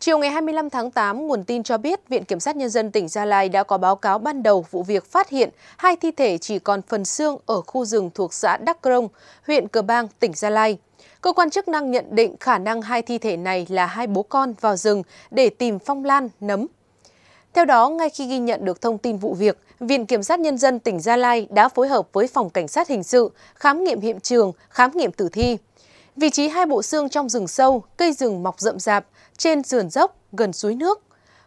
Chiều ngày 25 tháng 8, nguồn tin cho biết Viện Kiểm sát Nhân dân tỉnh Gia Lai đã có báo cáo ban đầu vụ việc phát hiện hai thi thể chỉ còn phần xương ở khu rừng thuộc xã Đắk Crông, huyện Cờ Bang, tỉnh Gia Lai. Cơ quan chức năng nhận định khả năng hai thi thể này là hai bố con vào rừng để tìm phong lan, nấm. Theo đó, ngay khi ghi nhận được thông tin vụ việc, Viện Kiểm sát Nhân dân tỉnh Gia Lai đã phối hợp với Phòng Cảnh sát Hình sự, khám nghiệm hiện trường, khám nghiệm tử thi. Vị trí hai bộ xương trong rừng sâu, cây rừng mọc rậm rạp, trên sườn dốc, gần suối nước.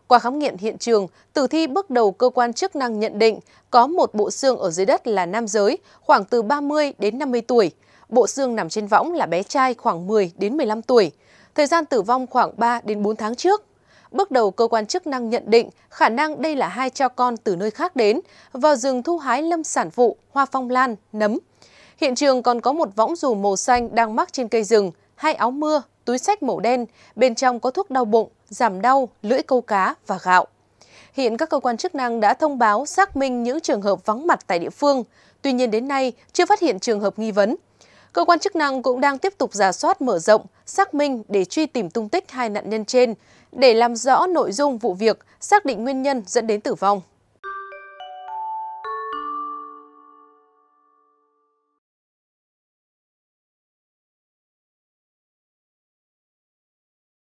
Qua khám nghiệm hiện trường, tử thi bước đầu cơ quan chức năng nhận định có một bộ xương ở dưới đất là nam giới, khoảng từ 30 đến 50 tuổi. Bộ xương nằm trên võng là bé trai khoảng 10 đến 15 tuổi. Thời gian tử vong khoảng 3 đến 4 tháng trước. Bước đầu cơ quan chức năng nhận định khả năng đây là hai cha con từ nơi khác đến, vào rừng thu hái lâm sản vụ, hoa phong lan, nấm. Hiện trường còn có một võng dù màu xanh đang mắc trên cây rừng, hai áo mưa, túi sách màu đen, bên trong có thuốc đau bụng, giảm đau, lưỡi câu cá và gạo. Hiện các cơ quan chức năng đã thông báo xác minh những trường hợp vắng mặt tại địa phương, tuy nhiên đến nay chưa phát hiện trường hợp nghi vấn. Cơ quan chức năng cũng đang tiếp tục giả soát mở rộng, xác minh để truy tìm tung tích hai nạn nhân trên, để làm rõ nội dung vụ việc, xác định nguyên nhân dẫn đến tử vong.